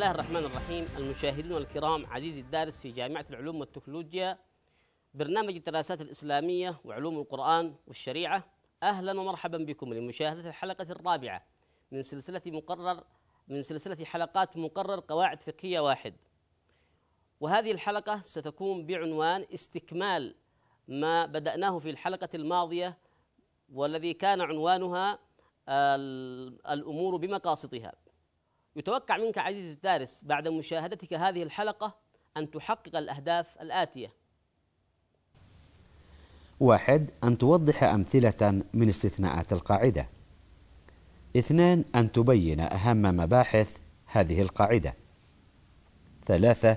الله الرحمن الرحيم المشاهدون الكرام عزيزي الدارس في جامعة العلوم والتكنولوجيا برنامج الدراسات الإسلامية وعلوم القرآن والشريعة أهلا ومرحبا بكم لمشاهدة الحلقة الرابعة من سلسلة مقرر من سلسلة حلقات مقرر قواعد فقهية واحد وهذه الحلقة ستكون بعنوان استكمال ما بدأناه في الحلقة الماضية والذي كان عنوانها الأمور بمقاصدها يتوقع منك عزيزي الدارس بعد مشاهدتك هذه الحلقة أن تحقق الأهداف الآتية واحد أن توضح أمثلة من استثناءات القاعدة اثنان أن تبين أهم مباحث هذه القاعدة ثلاثة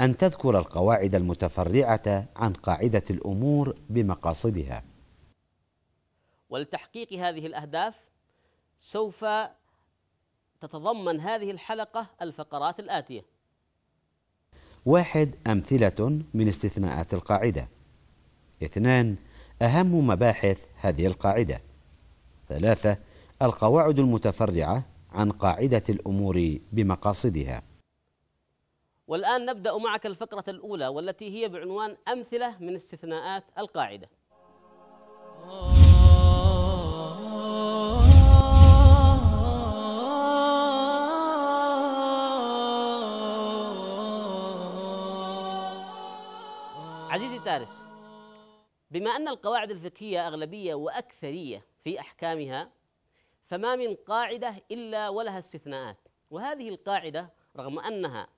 أن تذكر القواعد المتفرعة عن قاعدة الأمور بمقاصدها ولتحقيق هذه الأهداف سوف تتضمن هذه الحلقة الفقرات الآتية واحد أمثلة من استثناءات القاعدة اثنان أهم مباحث هذه القاعدة ثلاثة القواعد المتفرعة عن قاعدة الأمور بمقاصدها والآن نبدأ معك الفقرة الأولى والتي هي بعنوان أمثلة من استثناءات القاعدة آه. عزيزي تارس بما أن القواعد الفقهية أغلبية وأكثرية في أحكامها فما من قاعدة إلا ولها استثناءات وهذه القاعدة رغم أنها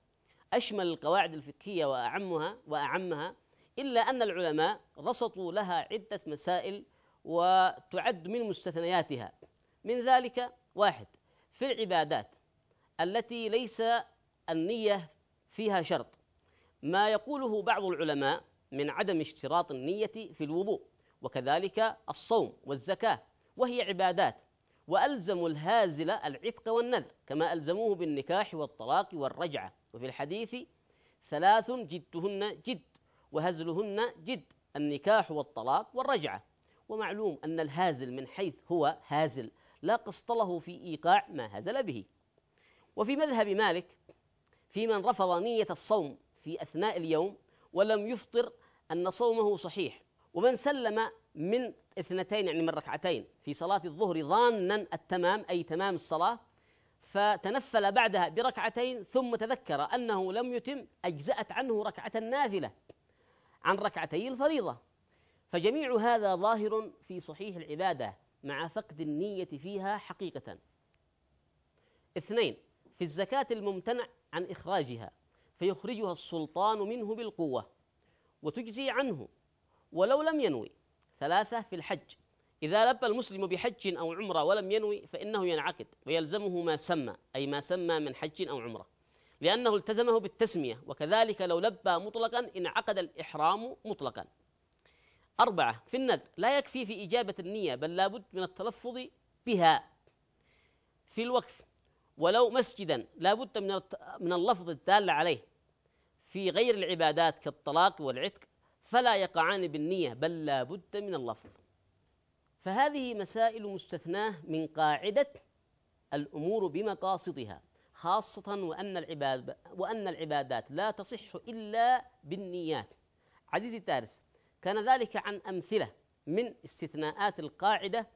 أشمل القواعد الفقهية وأعمها وأعمها إلا أن العلماء رصدوا لها عدة مسائل وتعد من مستثنياتها من ذلك واحد في العبادات التي ليس النية فيها شرط ما يقوله بعض العلماء من عدم اشتراط النية في الوضوء وكذلك الصوم والزكاة وهي عبادات وألزموا الهازل العتق والنذر كما ألزموه بالنكاح والطلاق والرجعة وفي الحديث ثلاث جدهن جد وهزلهن جد النكاح والطلاق والرجعة ومعلوم أن الهازل من حيث هو هازل لا قسط له في إيقاع ما هزل به وفي مذهب مالك في من رفض نية الصوم في أثناء اليوم ولم يفطر أن صومه صحيح ومن سلم من اثنتين يعني من ركعتين في صلاة الظهر ظانا التمام أي تمام الصلاة فتنفل بعدها بركعتين ثم تذكر أنه لم يتم أجزأت عنه ركعة النافلة عن ركعتي الفريضة فجميع هذا ظاهر في صحيح العبادة مع فقد النية فيها حقيقة اثنين في الزكاة الممتنع عن إخراجها فيخرجها السلطان منه بالقوة وتجزي عنه ولو لم ينوي ثلاثة في الحج إذا لبى المسلم بحج أو عمرة ولم ينوي فإنه ينعقد ويلزمه ما سمى أي ما سمى من حج أو عمرة لأنه التزمه بالتسمية وكذلك لو لبى مطلقا انعقد الإحرام مطلقا أربعة في النذر لا يكفي في إجابة النية بل لابد من التلفظ بها في الوقف ولو مسجدا لابد من من اللفظ الدال عليه في غير العبادات كالطلاق والعتق فلا يقعان بالنية بل لا بد من اللفظ فهذه مسائل مستثناة من قاعدة الأمور بمقاصدها خاصة وأن العباد وأن العبادات لا تصح إلا بالنيات عزيزي الدارس كان ذلك عن أمثلة من استثناءات القاعدة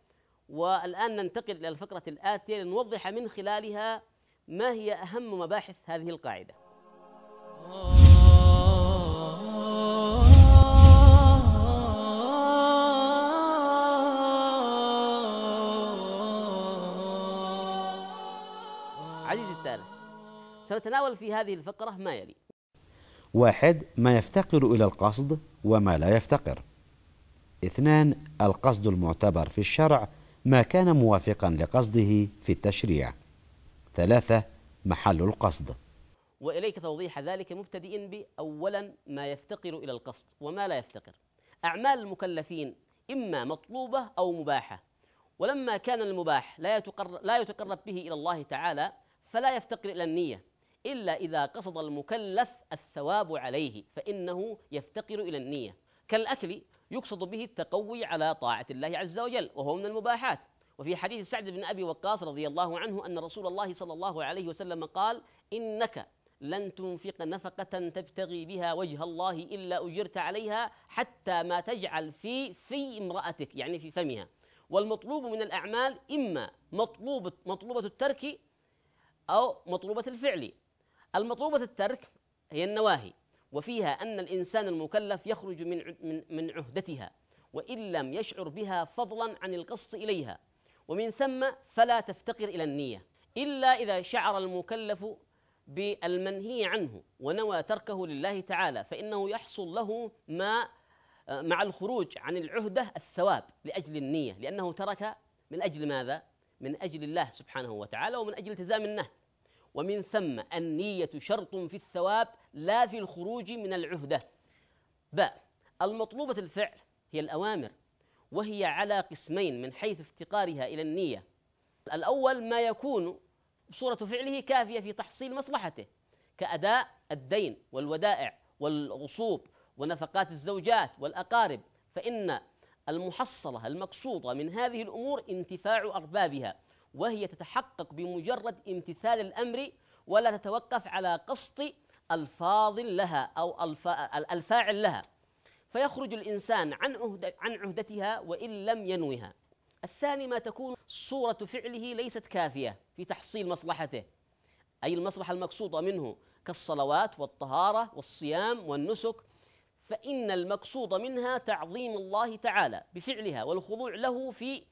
والآن ننتقل إلى الفقرة الآتية لنوضح من خلالها ما هي أهم مباحث هذه القاعدة سنتناول في هذه الفقرة ما يلي واحد ما يفتقر إلى القصد وما لا يفتقر اثنان القصد المعتبر في الشرع ما كان موافقا لقصده في التشريع ثلاثة محل القصد وإليك توضيح ذلك مبتدئ بأولا ما يفتقر إلى القصد وما لا يفتقر أعمال المكلفين إما مطلوبة أو مباحة ولما كان المباح لا يتقرب, لا يتقرب به إلى الله تعالى فلا يفتقر إلى النية إلا إذا قصد المكلف الثواب عليه فإنه يفتقر إلى النية كالأكل يقصد به التقوي على طاعة الله عز وجل وهو من المباحات وفي حديث سعد بن أبي وقاص رضي الله عنه أن رسول الله صلى الله عليه وسلم قال إنك لن تنفق نفقة تبتغي بها وجه الله إلا أجرت عليها حتى ما تجعل في في امرأتك يعني في فمها والمطلوب من الأعمال إما مطلوب مطلوبة الترك أو مطلوبة الفعل المطلوبة الترك هي النواهي وفيها أن الإنسان المكلف يخرج من من عهدتها وإن لم يشعر بها فضلا عن القصد إليها ومن ثم فلا تفتقر إلى النية إلا إذا شعر المكلف بالمنهي عنه ونوى تركه لله تعالى فإنه يحصل له ما مع الخروج عن العهدة الثواب لأجل النية لأنه ترك من أجل ماذا؟ من أجل الله سبحانه وتعالى ومن أجل التزام النهي ومن ثم النية شرط في الثواب لا في الخروج من العهدة باء المطلوبة الفعل هي الأوامر وهي على قسمين من حيث افتقارها إلى النية الأول ما يكون صورة فعله كافية في تحصيل مصلحته كأداء الدين والودائع والغصوب ونفقات الزوجات والأقارب فإن المحصلة المقصودة من هذه الأمور انتفاع أربابها وهي تتحقق بمجرد امتثال الامر ولا تتوقف على قصد الفاضل لها او الفاعل لها فيخرج الانسان عن عن عهدتها وان لم ينوها. الثاني ما تكون صوره فعله ليست كافيه في تحصيل مصلحته اي المصلحه المقصوده منه كالصلوات والطهاره والصيام والنسك فان المقصود منها تعظيم الله تعالى بفعلها والخضوع له في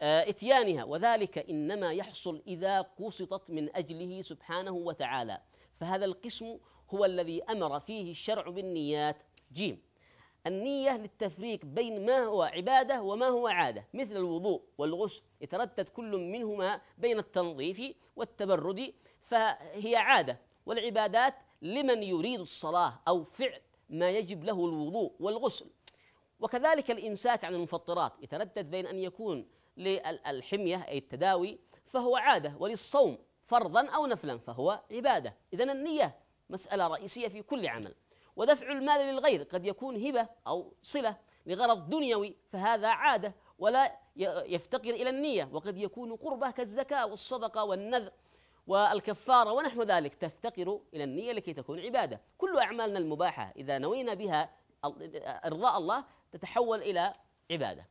آه، اتيانها وذلك انما يحصل اذا قسطت من اجله سبحانه وتعالى فهذا القسم هو الذي امر فيه الشرع بالنيات جيم النية للتفريق بين ما هو عبادة وما هو عادة مثل الوضوء والغسل يتردد كل منهما بين التنظيف والتبرد فهي عادة والعبادات لمن يريد الصلاة أو فعل ما يجب له الوضوء والغسل وكذلك الإمساك عن المفطرات يتردد بين أن يكون للحمية أي التداوي فهو عادة وللصوم فرضا أو نفلا فهو عبادة إذا النية مسألة رئيسية في كل عمل ودفع المال للغير قد يكون هبة أو صلة لغرض دنيوي فهذا عادة ولا يفتقر إلى النية وقد يكون قربة كالزكاة والصدقة والنذر والكفارة ونحو ذلك تفتقر إلى النية لكي تكون عبادة كل أعمالنا المباحة إذا نوينا بها إرضاء الله تتحول إلى عبادة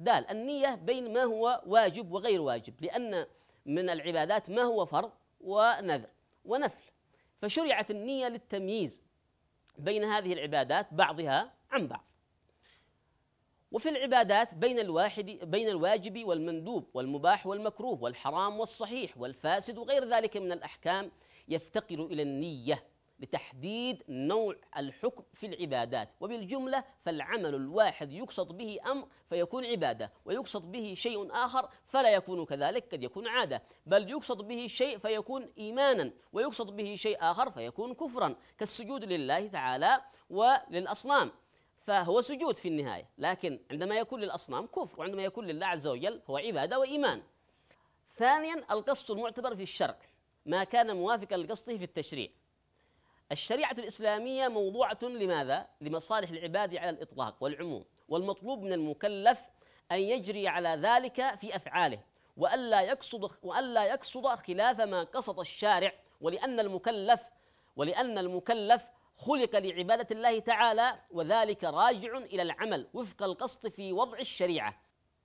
دال النية بين ما هو واجب وغير واجب لأن من العبادات ما هو فرض ونذر ونفل فشرعت النية للتمييز بين هذه العبادات بعضها عن بعض وفي العبادات بين الواحد بين الواجب والمندوب والمباح والمكروه والحرام والصحيح والفاسد وغير ذلك من الأحكام يفتقر إلى النية لتحديد نوع الحكم في العبادات وبالجملة فالعمل الواحد يقصد به أمر فيكون عبادة ويقصد به شيء آخر فلا يكون كذلك قد يكون عادة بل يقصد به شيء فيكون إيمانا ويقصد به شيء آخر فيكون كفرا كالسجود لله تعالى وللأصنام فهو سجود في النهاية لكن عندما يكون للأصنام كفر وعندما يكون لله عز وجل هو عبادة وإيمان ثانيا القصد المعتبر في الشرع ما كان موافقا لقصده في التشريع الشريعة الإسلامية موضوعة لماذا؟ لمصالح العباد على الإطلاق والعموم والمطلوب من المكلف أن يجري على ذلك في أفعاله وألا يقصد وألا يقصد خلاف ما قصد الشارع ولأن المكلف ولأن المكلف خلق لعبادة الله تعالى وذلك راجع إلى العمل وفق القصد في وضع الشريعة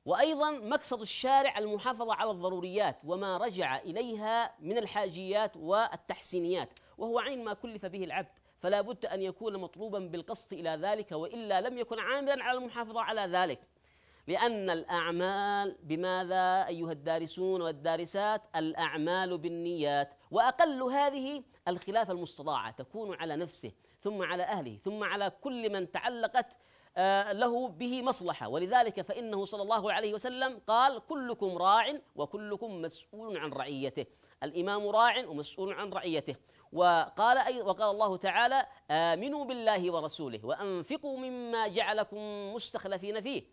وأيضا مقصد الشارع المحافظة على الضروريات وما رجع إليها من الحاجيات والتحسينيات وهو عين ما كلف به العبد فلا بد أن يكون مطلوبا بالقصد إلى ذلك وإلا لم يكن عاملا على المحافظة على ذلك لأن الأعمال بماذا أيها الدارسون والدارسات الأعمال بالنيات وأقل هذه الخلاف المستضاعة تكون على نفسه ثم على أهله ثم على كل من تعلقت آه، له به مصلحة ولذلك فإنه صلى الله عليه وسلم قال كلكم راع وكلكم مسؤول عن رعيته الإمام راع ومسؤول عن رعيته وقال أي وقال الله تعالى آمنوا بالله ورسوله وأنفقوا مما جعلكم مستخلفين فيه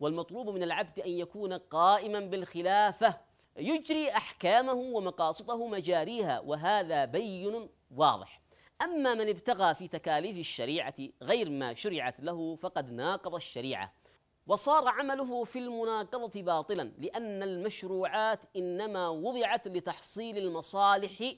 والمطلوب من العبد أن يكون قائما بالخلافة يجري أحكامه ومقاصده مجاريها وهذا بين واضح أما من ابتغى في تكاليف الشريعة غير ما شرعت له فقد ناقض الشريعة وصار عمله في المناقضة باطلا لأن المشروعات إنما وضعت لتحصيل المصالح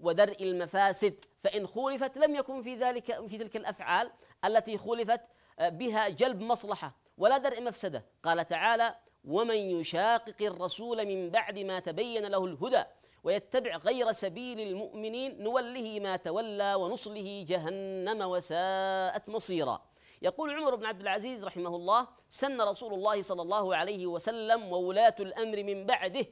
ودرء المفاسد فإن خولفت لم يكن في ذلك في تلك الأفعال التي خولفت آه، بها جلب مصلحة ولا درء مفسدة قال تعالى ومن يشاقق الرسول من بعد ما تبين له الهدى ويتبع غير سبيل المؤمنين نوله ما تولى ونصله جهنم وساءت مصيرا يقول عمر بن عبد العزيز رحمه الله سن رسول الله صلى الله عليه وسلم وولاة الأمر من بعده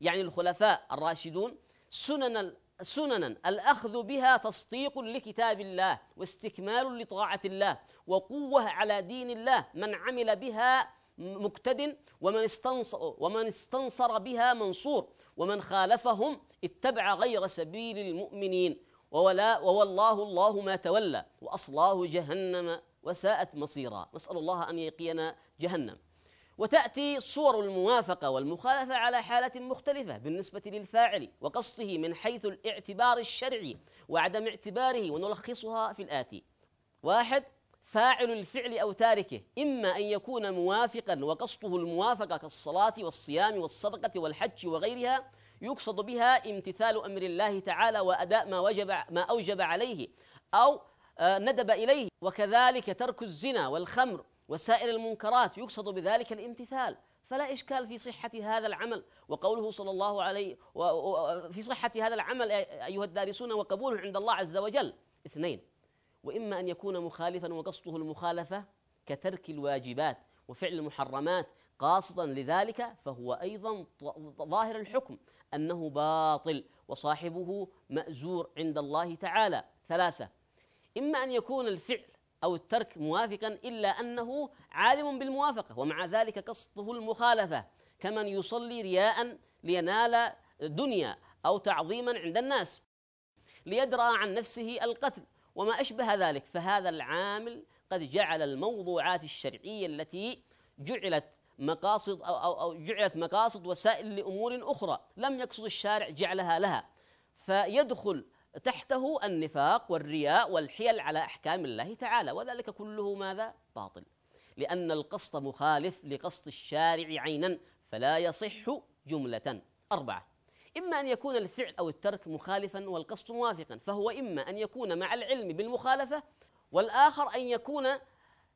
يعني الخلفاء الراشدون سنن سننا الاخذ بها تصديق لكتاب الله واستكمال لطاعه الله وقوه على دين الله من عمل بها مقتد ومن استنصر ومن استنصر بها منصور ومن خالفهم اتبع غير سبيل المؤمنين وولا وولاه الله ما تولى واصلاه جهنم وساءت مصيرا نسال الله ان يقينا جهنم وتأتي صور الموافقة والمخالفة على حالة مختلفة بالنسبة للفاعل وقصده من حيث الاعتبار الشرعي وعدم اعتباره ونلخصها في الآتي واحد فاعل الفعل أو تاركه إما أن يكون موافقا وقصده الموافقة كالصلاة والصيام والصدقة والحج وغيرها يقصد بها امتثال أمر الله تعالى وأداء ما وجب ما أوجب عليه أو آه، ندب إليه وكذلك ترك الزنا والخمر وسائر المنكرات يقصد بذلك الامتثال فلا إشكال في صحة هذا العمل وقوله صلى الله عليه في صحة هذا العمل أيها الدارسون وقبوله عند الله عز وجل اثنين وإما أن يكون مخالفا وقصده المخالفة كترك الواجبات وفعل المحرمات قاصدا لذلك فهو أيضا ظاهر الحكم أنه باطل وصاحبه مأزور عند الله تعالى ثلاثة إما أن يكون الفعل أو الترك موافقا إلا أنه عالم بالموافقة ومع ذلك قصده المخالفة كمن يصلي رياء لينال دنيا أو تعظيما عند الناس ليدرأ عن نفسه القتل وما أشبه ذلك فهذا العامل قد جعل الموضوعات الشرعية التي جعلت مقاصد أو, أو, أو جعلت مقاصد وسائل لأمور أخرى لم يقصد الشارع جعلها لها فيدخل تحته النفاق والرياء والحيل على احكام الله تعالى وذلك كله ماذا باطل لان القسط مخالف لقسط الشارع عينا فلا يصح جمله اربعه اما ان يكون الفعل او الترك مخالفا والقسط موافقا فهو اما ان يكون مع العلم بالمخالفه والاخر ان يكون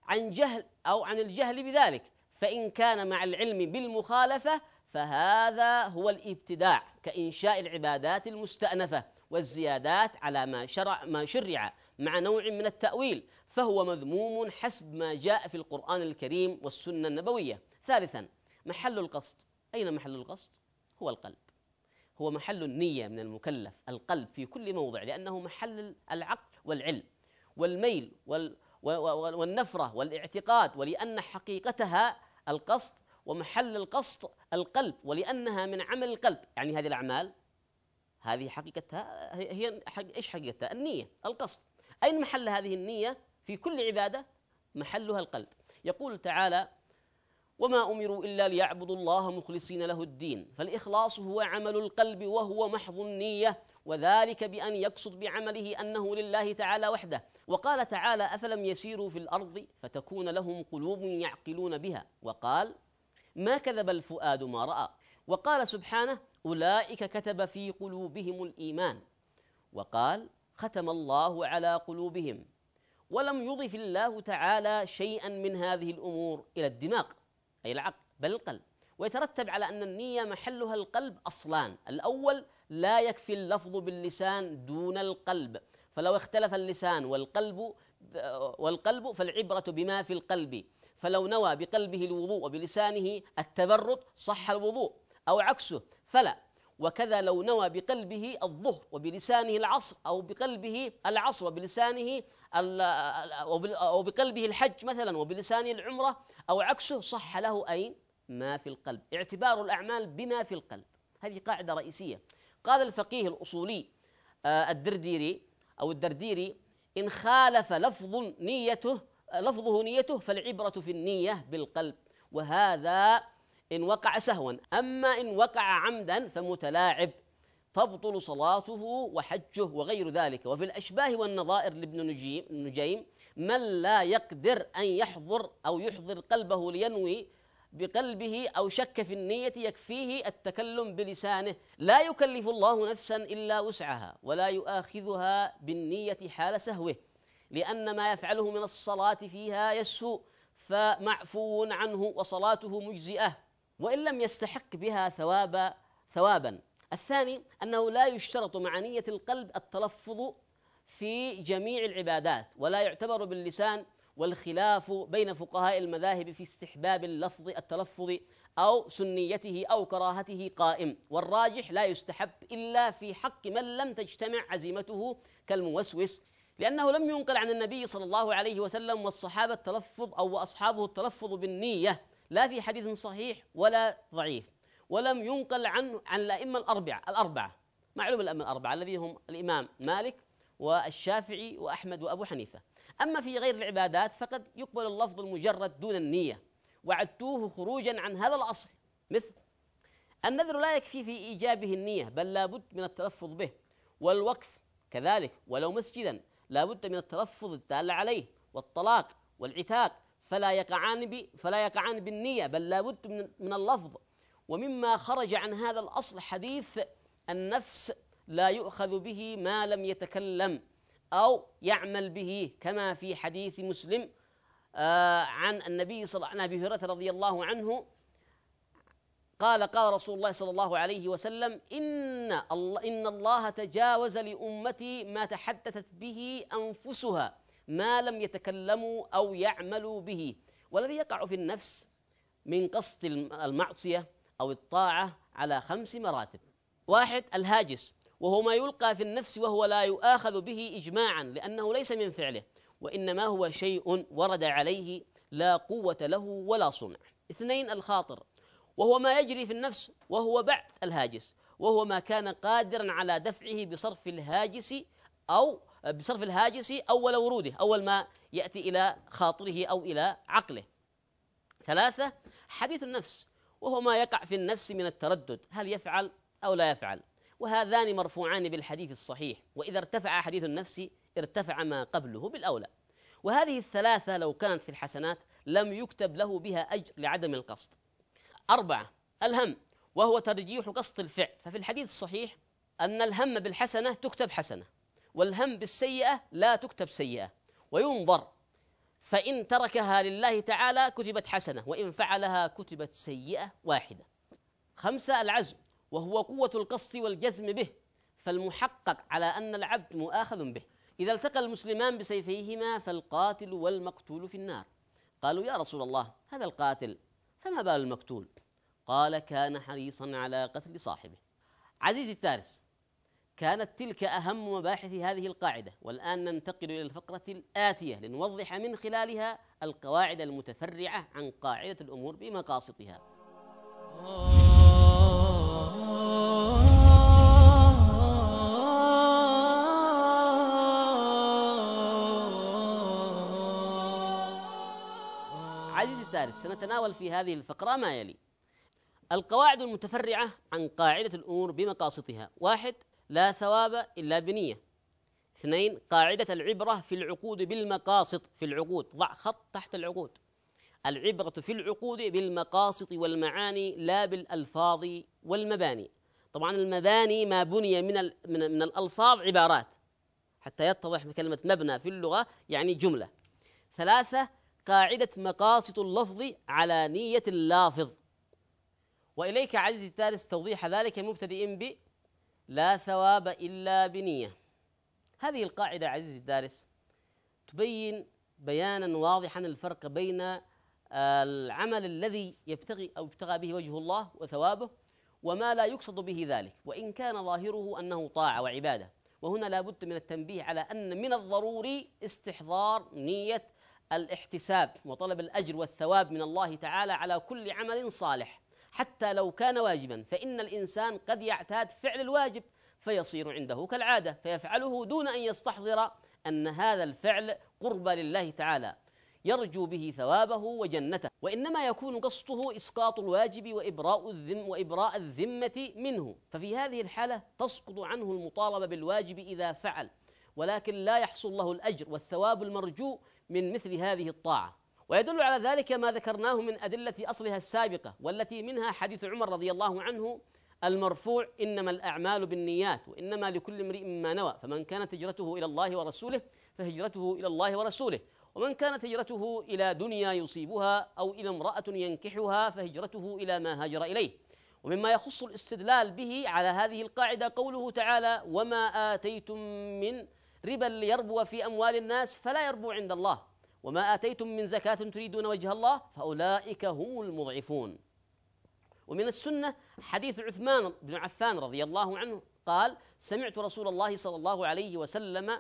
عن جهل او عن الجهل بذلك فان كان مع العلم بالمخالفه فهذا هو الابتداع كانشاء العبادات المستانفه والزيادات على ما شرع ما شرع مع نوع من التأويل فهو مذموم حسب ما جاء في القرآن الكريم والسنة النبوية ثالثا محل القصد أين محل القصد؟ هو القلب هو محل النية من المكلف القلب في كل موضع لأنه محل العقل والعلم والميل وال والنفرة والاعتقاد ولأن حقيقتها القصد ومحل القصد القلب ولأنها من عمل القلب يعني هذه الأعمال هذه حقيقتها هي حق ايش حقيقتها؟ النية، القصد. أين محل هذه النية؟ في كل عبادة محلها القلب. يقول تعالى: وما أمروا إلا ليعبدوا الله مخلصين له الدين، فالإخلاص هو عمل القلب وهو محض النية، وذلك بأن يقصد بعمله أنه لله تعالى وحده، وقال تعالى: أفلم يسيروا في الأرض فتكون لهم قلوب يعقلون بها، وقال: ما كذب الفؤاد ما رأى، وقال سبحانه: أولئك كتب في قلوبهم الإيمان وقال ختم الله على قلوبهم ولم يضف الله تعالى شيئا من هذه الأمور إلى الدماغ أي العقل بل القلب ويترتب على أن النية محلها القلب أصلان الأول لا يكفي اللفظ باللسان دون القلب فلو اختلف اللسان والقلب والقلب فالعبرة بما في القلب فلو نوى بقلبه الوضوء وبلسانه التبرد صح الوضوء أو عكسه فلا وكذا لو نوى بقلبه الظهر وبلسانه العصر أو بقلبه العصر وبلسانه أو بقلبه الحج مثلا وبلسانه العمرة أو عكسه صح له أين ما في القلب اعتبار الأعمال بما في القلب هذه قاعدة رئيسية قال الفقيه الأصولي آه، الدرديري أو الدرديري إن خالف لفظ نيته لفظه نيته فالعبرة في النية بالقلب وهذا إن وقع سهوا أما إن وقع عمدا فمتلاعب تبطل صلاته وحجه وغير ذلك وفي الأشباه والنظائر لابن نجيم, من لا يقدر أن يحضر أو يحضر قلبه لينوي بقلبه أو شك في النية يكفيه التكلم بلسانه لا يكلف الله نفسا إلا وسعها ولا يؤاخذها بالنية حال سهوه لأن ما يفعله من الصلاة فيها يسهو فمعفو عنه وصلاته مجزئة وإن لم يستحق بها ثواب ثوابا الثاني أنه لا يشترط مع نية القلب التلفظ في جميع العبادات ولا يعتبر باللسان والخلاف بين فقهاء المذاهب في استحباب اللفظ التلفظ أو سنيته أو كراهته قائم والراجح لا يستحب إلا في حق من لم تجتمع عزيمته كالموسوس لأنه لم ينقل عن النبي صلى الله عليه وسلم والصحابة التلفظ أو أصحابه التلفظ بالنية لا في حديث صحيح ولا ضعيف ولم ينقل عن عن الأئمة الأربعة الأربعة معلوم الأئمة الأربعة الذي هم الإمام مالك والشافعي وأحمد وأبو حنيفة أما في غير العبادات فقد يقبل اللفظ المجرد دون النية وعدتوه خروجا عن هذا الأصل مثل النذر لا يكفي في إيجابه النية بل لابد من التلفظ به والوقف كذلك ولو مسجدا لابد من التلفظ الدال عليه والطلاق والعتاق فلا يقعان ب فلا يقعان بالنية بل لابد من, من اللفظ ومما خرج عن هذا الأصل حديث النفس لا يؤخذ به ما لم يتكلم أو يعمل به كما في حديث مسلم آه، عن النبي صلى الله عليه أبي هريرة رضي الله عنه قال قال رسول الله صلى الله عليه وسلم إن الله, إن الله تجاوز لأمتي ما تحدثت به أنفسها ما لم يتكلموا أو يعملوا به والذي يقع في النفس من قصد المعصية أو الطاعة على خمس مراتب واحد الهاجس وهو ما يلقى في النفس وهو لا يؤاخذ به إجماعا لأنه ليس من فعله وإنما هو شيء ورد عليه لا قوة له ولا صنع اثنين الخاطر وهو ما يجري في النفس وهو بعد الهاجس وهو ما كان قادرا على دفعه بصرف الهاجس أو بصرف الهاجس أول وروده أول ما يأتي إلى خاطره أو إلى عقله ثلاثة حديث النفس وهو ما يقع في النفس من التردد هل يفعل أو لا يفعل وهذان مرفوعان بالحديث الصحيح وإذا ارتفع حديث النفس ارتفع ما قبله بالأولى وهذه الثلاثة لو كانت في الحسنات لم يكتب له بها أجر لعدم القصد أربعة الهم وهو ترجيح قصد الفعل ففي الحديث الصحيح أن الهم بالحسنة تكتب حسنة والهم بالسيئة لا تكتب سيئة وينظر فإن تركها لله تعالى كتبت حسنة وإن فعلها كتبت سيئة واحدة خمسة العزم وهو قوة القص والجزم به فالمحقق على أن العبد مؤاخذ به إذا التقى المسلمان بسيفيهما فالقاتل والمقتول في النار قالوا يا رسول الله هذا القاتل فما بال المقتول قال كان حريصا على قتل صاحبه عزيزي التارس كانت تلك أهم مباحث هذه القاعدة والآن ننتقل إلى الفقرة الآتية لنوضح من خلالها القواعد المتفرعة عن قاعدة الأمور بمقاصدها عزيزي الدارس سنتناول في هذه الفقرة ما يلي القواعد المتفرعة عن قاعدة الأمور بمقاصدها واحد لا ثواب إلا بنية اثنين قاعدة العبرة في العقود بالمقاصد في العقود ضع خط تحت العقود العبرة في العقود بالمقاصد والمعاني لا بالألفاظ والمباني طبعا المباني ما بني من من الألفاظ عبارات حتى يتضح كلمة مبنى في اللغة يعني جملة ثلاثة قاعدة مقاصد اللفظ على نية اللافظ وإليك عزيزي الدارس توضيح ذلك مبتدئ ب لا ثواب إلا بنية هذه القاعدة عزيزي الدارس تبين بيانا واضحا الفرق بين آه، العمل الذي يبتغي أو يبتغى به وجه الله وثوابه وما لا يقصد به ذلك وإن كان ظاهره أنه طاعة وعبادة وهنا لا بد من التنبيه على أن من الضروري استحضار نية الاحتساب وطلب الأجر والثواب من الله تعالى على كل عمل صالح حتى لو كان واجبا فإن الإنسان قد يعتاد فعل الواجب فيصير عنده كالعادة فيفعله دون أن يستحضر أن هذا الفعل قرب لله تعالى يرجو به ثوابه وجنته وإنما يكون قصده إسقاط الواجب وإبراء الذم وإبراء الذمة منه ففي هذه الحالة تسقط عنه المطالبة بالواجب إذا فعل ولكن لا يحصل له الأجر والثواب المرجو من مثل هذه الطاعة ويدل على ذلك ما ذكرناه من أدلة أصلها السابقة والتي منها حديث عمر رضي الله عنه المرفوع إنما الأعمال بالنيات وإنما لكل امرئ ما نوى فمن كانت هجرته إلى الله ورسوله فهجرته إلى الله ورسوله ومن كانت هجرته إلى دنيا يصيبها أو إلى امرأة ينكحها فهجرته إلى ما هاجر إليه ومما يخص الاستدلال به على هذه القاعدة قوله تعالى وما آتيتم من ربا ليربو في أموال الناس فلا يربو عند الله وما آتيتم من زكاة تريدون وجه الله فأولئك هم المضعفون ومن السنة حديث عثمان بن عفان رضي الله عنه قال سمعت رسول الله صلى الله عليه وسلم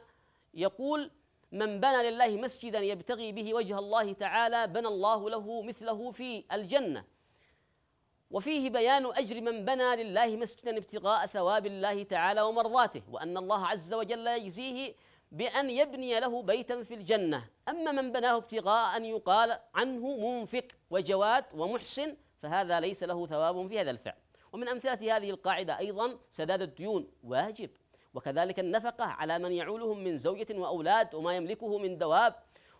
يقول من بنى لله مسجدا يبتغي به وجه الله تعالى بنى الله له مثله في الجنة وفيه بيان أجر من بنى لله مسجدا ابتغاء ثواب الله تعالى ومرضاته وأن الله عز وجل يجزيه بأن يبني له بيتا في الجنة أما من بناه ابتغاء أن يقال عنه منفق وجواد ومحسن فهذا ليس له ثواب في هذا الفعل ومن أمثلة هذه القاعدة أيضا سداد الديون واجب وكذلك النفقة على من يعولهم من زوجة وأولاد وما يملكه من دواب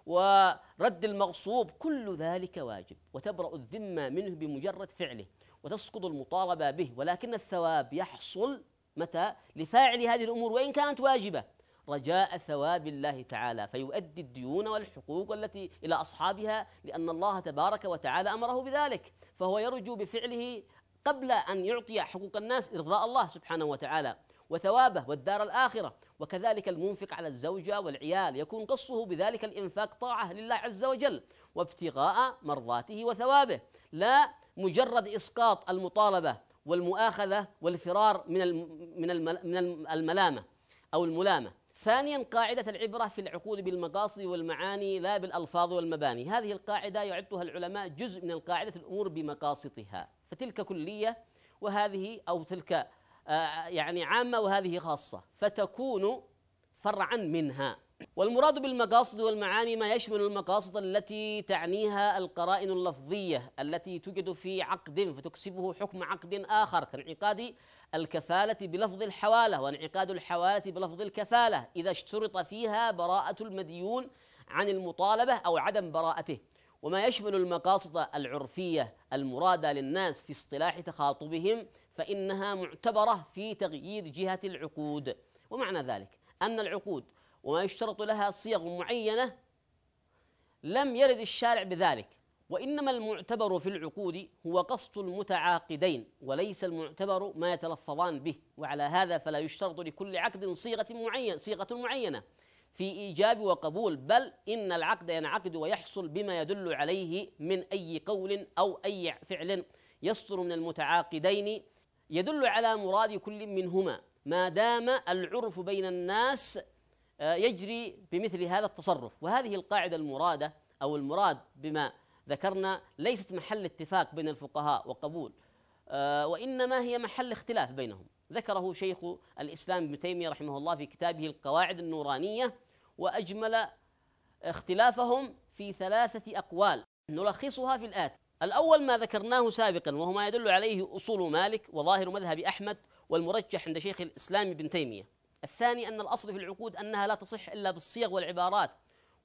ورد المغصوب كل ذلك واجب وتبرأ الذمة منه بمجرد فعله وتسقط المطالبة به ولكن الثواب يحصل متى لفاعل هذه الأمور وإن كانت واجبة رجاء ثواب الله تعالى فيؤدي الديون والحقوق التي الى اصحابها لان الله تبارك وتعالى امره بذلك فهو يرجو بفعله قبل ان يعطي حقوق الناس ارضاء الله سبحانه وتعالى وثوابه والدار الاخره وكذلك المنفق على الزوجه والعيال يكون قصه بذلك الانفاق طاعه لله عز وجل وابتغاء مرضاته وثوابه لا مجرد اسقاط المطالبه والمؤاخذه والفرار من من الملامه او الملامه ثانيا قاعدة العبرة في العقول بالمقاصد والمعاني لا بالألفاظ والمباني هذه القاعدة يعدها العلماء جزء من القاعدة الأمور بمقاصدها فتلك كلية وهذه أو تلك آه، يعني عامة وهذه خاصة فتكون فرعا منها والمراد بالمقاصد والمعاني ما يشمل المقاصد التي تعنيها القرائن اللفظية التي توجد في عقد فتكسبه حكم عقد آخر كانعقاد الكفالة بلفظ الحوالة وانعقاد الحوالة بلفظ الكفالة إذا اشترط فيها براءة المديون عن المطالبة أو عدم براءته وما يشمل المقاصد العرفية المرادة للناس في اصطلاح تخاطبهم فإنها معتبرة في تغيير جهة العقود ومعنى ذلك أن العقود وما يشترط لها صيغ معينة لم يرد الشارع بذلك وإنما المعتبر في العقود هو قصد المتعاقدين وليس المعتبر ما يتلفظان به وعلى هذا فلا يشترط لكل عقد صيغة معينة صيغة معينة في إيجاب وقبول بل إن العقد ينعقد ويحصل بما يدل عليه من أي قول أو أي فعل يصدر من المتعاقدين يدل على مراد كل منهما ما دام العرف بين الناس آه، يجري بمثل هذا التصرف وهذه القاعدة المرادة أو المراد بما ذكرنا ليست محل اتفاق بين الفقهاء وقبول آه، وإنما هي محل اختلاف بينهم ذكره شيخ الإسلام ابن تيمية رحمه الله في كتابه القواعد النورانية وأجمل اختلافهم في ثلاثة أقوال نلخصها في الآتي الأول ما ذكرناه سابقا وهو ما يدل عليه أصول مالك وظاهر مذهب أحمد والمرجح عند شيخ الإسلام ابن تيمية الثاني أن الأصل في العقود أنها لا تصح إلا بالصيغ والعبارات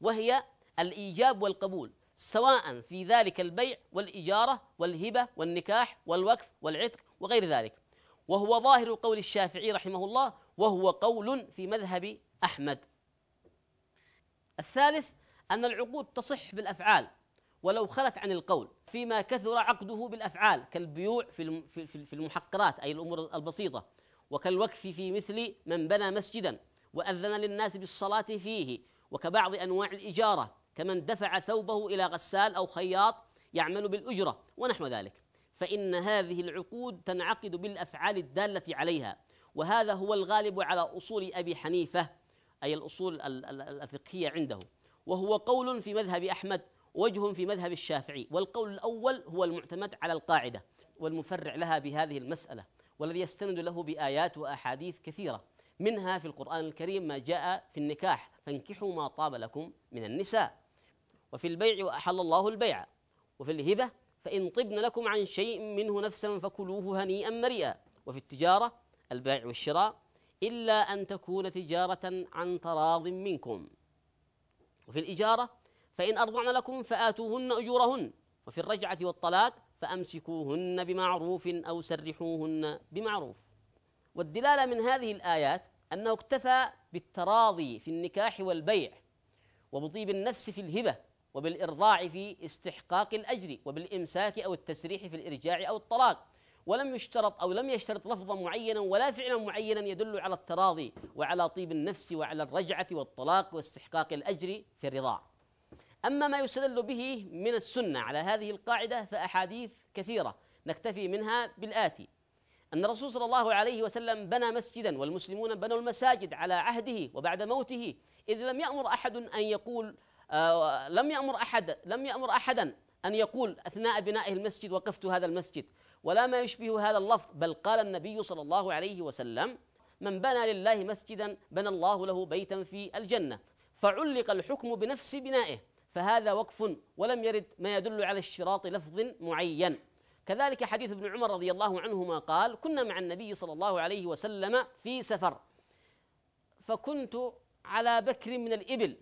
وهي الإيجاب والقبول سواء في ذلك البيع والإجارة والهبة والنكاح والوقف والعتق وغير ذلك وهو ظاهر قول الشافعي رحمه الله وهو قول في مذهب أحمد الثالث أن العقود تصح بالأفعال ولو خلت عن القول فيما كثر عقده بالأفعال كالبيوع في المحقرات أي الأمور البسيطة وكالوكف في مثل من بنى مسجدا وأذن للناس بالصلاة فيه وكبعض أنواع الإجارة كمن دفع ثوبه إلى غسال أو خياط يعمل بالأجرة ونحو ذلك فإن هذه العقود تنعقد بالأفعال الدالة عليها وهذا هو الغالب على أصول أبي حنيفة أي الأصول الفقهية عنده وهو قول في مذهب أحمد وجه في مذهب الشافعي والقول الأول هو المعتمد على القاعدة والمفرع لها بهذه المسألة والذي يستند له بآيات وأحاديث كثيرة منها في القرآن الكريم ما جاء في النكاح فانكحوا ما طاب لكم من النساء وفي البيع وأحل الله البيع وفي الهبة فإن طبن لكم عن شيء منه نفسا فكلوه هنيئا مريئا وفي التجارة البيع والشراء إلا أن تكون تجارة عن تراض منكم وفي الإجارة فإن أرضعن لكم فآتوهن أجورهن وفي الرجعة والطلاق فأمسكوهن بمعروف أو سرحوهن بمعروف والدلالة من هذه الآيات أنه اكتفى بالتراضي في النكاح والبيع وبطيب النفس في الهبة وبالإرضاع في استحقاق الأجر وبالإمساك أو التسريح في الإرجاع أو الطلاق ولم يشترط أو لم يشترط لفظا معينا ولا فعلا معينا يدل على التراضي وعلى طيب النفس وعلى الرجعة والطلاق واستحقاق الأجر في الرضاع أما ما يستدل به من السنة على هذه القاعدة فأحاديث كثيرة نكتفي منها بالآتي أن الرسول صلى الله عليه وسلم بنى مسجدا والمسلمون بنوا المساجد على عهده وبعد موته إذ لم يأمر أحد أن يقول آه لم يأمر أحد لم يأمر أحدا أن يقول أثناء بنائه المسجد وقفت هذا المسجد ولا ما يشبه هذا اللفظ بل قال النبي صلى الله عليه وسلم من بنى لله مسجدا بنى الله له بيتا في الجنة فعلق الحكم بنفس بنائه فهذا وقف ولم يرد ما يدل على اشتراط لفظ معين كذلك حديث ابن عمر رضي الله عنهما قال كنا مع النبي صلى الله عليه وسلم في سفر فكنت على بكر من الإبل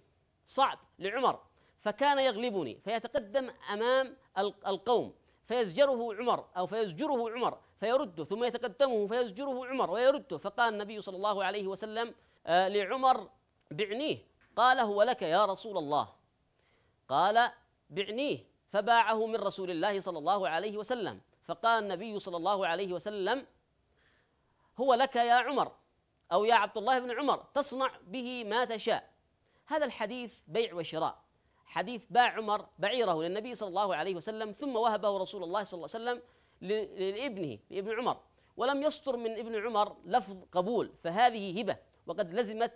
صعب لعمر فكان يغلبني فيتقدم أمام القوم فيزجره عمر أو فيزجره عمر فيرده ثم يتقدمه فيزجره عمر ويرده فقال النبي صلى الله عليه وسلم آه، لعمر بعنيه قال هو لك يا رسول الله قال بعنيه فباعه من رسول الله صلى الله عليه وسلم فقال النبي صلى الله عليه وسلم هو لك يا عمر أو يا عبد الله بن عمر تصنع به ما تشاء هذا الحديث بيع وشراء حديث باع عمر بعيره للنبي صلى الله عليه وسلم ثم وهبه رسول الله صلى الله عليه وسلم لابنه لابن عمر ولم يصدر من ابن عمر لفظ قبول فهذه هبة وقد لزمت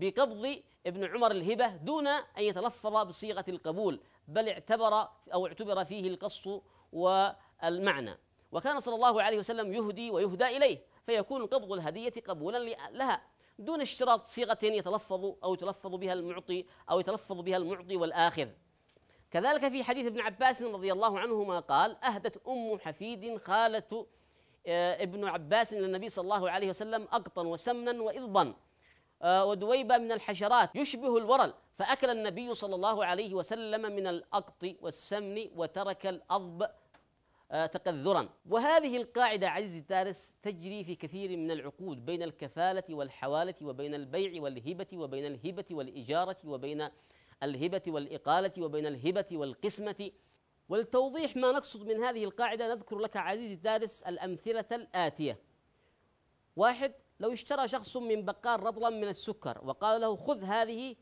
بقبض ابن عمر الهبة دون أن يتلفظ بصيغة القبول بل اعتبر أو اعتبر فيه القص والمعنى وكان صلى الله عليه وسلم يهدي ويهدى إليه فيكون قبض الهدية قبولا لها دون اشتراط صيغة يتلفظ أو يتلفظ بها المعطي أو يتلفظ بها المعطي والآخذ كذلك في حديث ابن عباس رضي الله عنهما قال أهدت أم حفيد خالة آه، ابن عباس للنبي صلى الله عليه وسلم أقطا وسمنا وإضبا آه، ودويبة من الحشرات يشبه الورل فأكل النبي صلى الله عليه وسلم من الأقط والسمن وترك الأضب آه، تقذرا وهذه القاعدة عزيزي الدارس تجري في كثير من العقود بين الكفالة والحوالة وبين البيع والهبة وبين الهبة والإجارة وبين الهبة والإقالة وبين الهبة والقسمة والتوضيح ما نقصد من هذه القاعدة نذكر لك عزيزي الدارس الأمثلة الآتية واحد لو اشترى شخص من بقال رطلا من السكر وقال له خذ هذه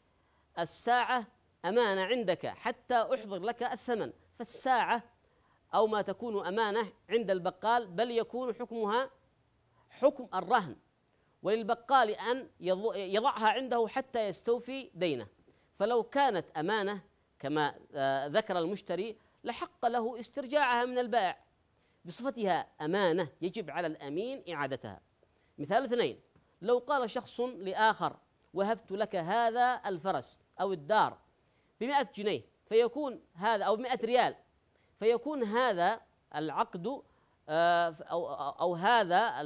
الساعة أمانة عندك حتى أحضر لك الثمن فالساعة أو ما تكون أمانة عند البقال بل يكون حكمها حكم الرهن وللبقال أن يضعها عنده حتى يستوفي دينه فلو كانت أمانة كما آه، ذكر المشتري لحق له استرجاعها من البائع بصفتها أمانة يجب على الأمين إعادتها مثال اثنين لو قال شخص لآخر وهبت لك هذا الفرس أو الدار بمئة جنيه فيكون هذا أو مئة ريال فيكون هذا العقد آه، أو, أو هذا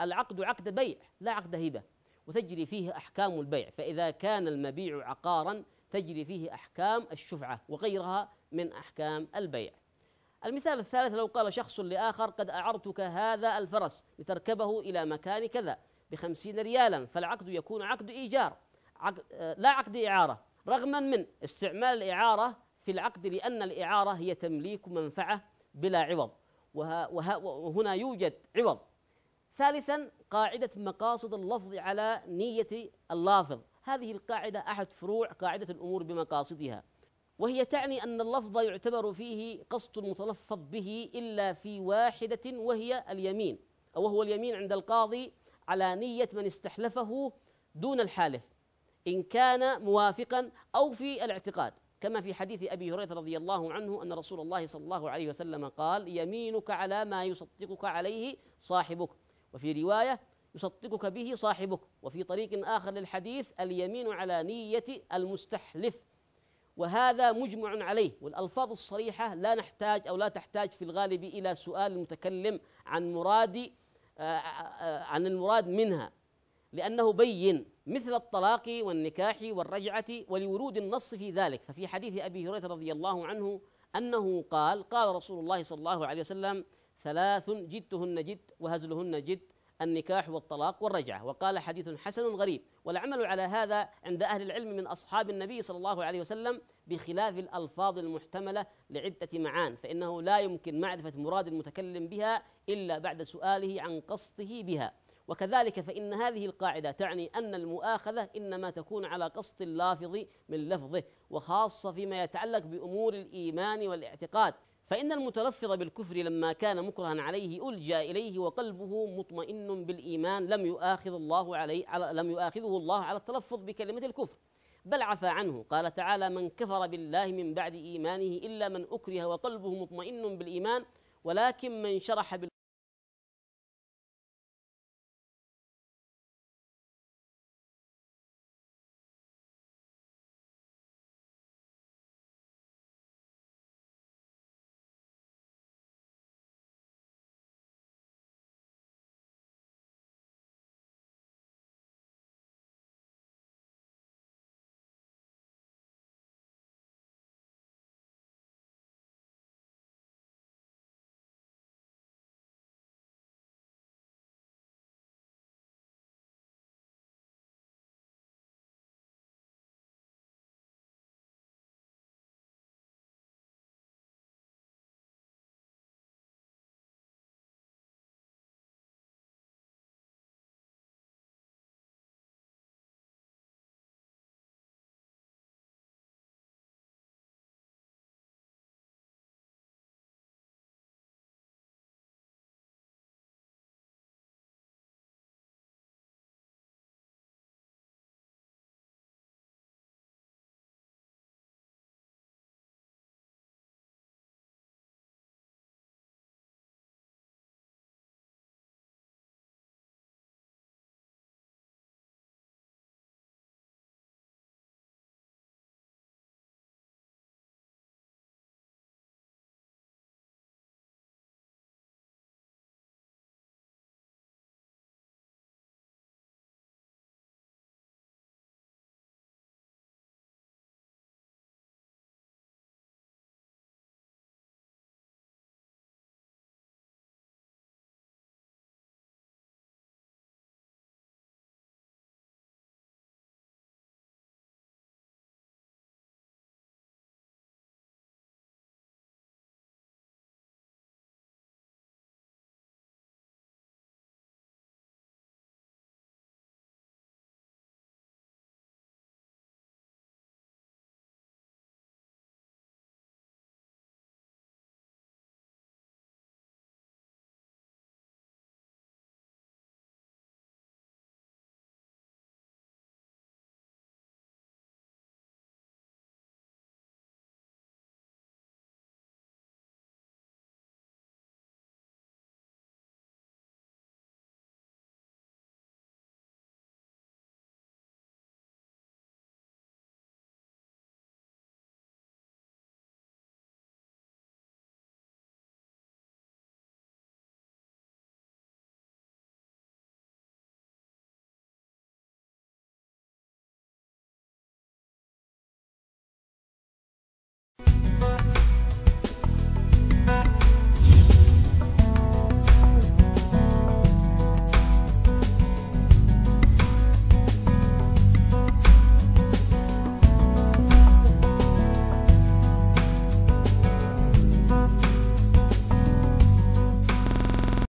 العقد عقد بيع لا عقد هبة وتجري فيه أحكام البيع فإذا كان المبيع عقارا تجري فيه أحكام الشفعة وغيرها من أحكام البيع المثال الثالث لو قال شخص لآخر قد أعرتك هذا الفرس لتركبه إلى مكان كذا بخمسين ريالا فالعقد يكون عقد إيجار عقد لا عقد إعارة رغما من استعمال الإعارة في العقد لأن الإعارة هي تمليك منفعة بلا عوض وهنا يوجد عوض ثالثا قاعدة مقاصد اللفظ على نية اللافظ هذه القاعدة أحد فروع قاعدة الأمور بمقاصدها وهي تعني أن اللفظ يعتبر فيه قصد المتلفظ به إلا في واحدة وهي اليمين أو وهو اليمين عند القاضي على نية من استحلفه دون الحالف إن كان موافقا أو في الاعتقاد كما في حديث أبي هريرة رضي الله عنه أن رسول الله صلى الله عليه وسلم قال يمينك على ما يصدقك عليه صاحبك وفي رواية يصدقك به صاحبك وفي طريق آخر للحديث اليمين على نية المستحلف وهذا مجمع عليه والألفاظ الصريحة لا نحتاج أو لا تحتاج في الغالب إلى سؤال المتكلم عن مراد آه، آه، آه، عن المراد منها لأنه بين مثل الطلاق والنكاح والرجعة ولورود النص في ذلك ففي حديث أبي هريرة رضي الله عنه أنه قال قال رسول الله صلى الله عليه وسلم ثلاث جدتهن جد وهزلهن جد النكاح والطلاق والرجعة وقال حديث حسن غريب والعمل على هذا عند أهل العلم من أصحاب النبي صلى الله عليه وسلم بخلاف الألفاظ المحتملة لعدة معان فإنه لا يمكن معرفة مراد المتكلم بها إلا بعد سؤاله عن قصده بها وكذلك فإن هذه القاعدة تعني أن المؤاخذة إنما تكون على قصد اللافظ من لفظه وخاصة فيما يتعلق بأمور الإيمان والاعتقاد فإن المتلفظ بالكفر لما كان مكرها عليه ألجى إليه وقلبه مطمئن بالإيمان لم يؤاخذ الله عليه على لم يؤاخذه الله على التلفظ بكلمة الكفر بل عفى عنه قال تعالى من كفر بالله من بعد إيمانه إلا من أكره وقلبه مطمئن بالإيمان ولكن من شرح بال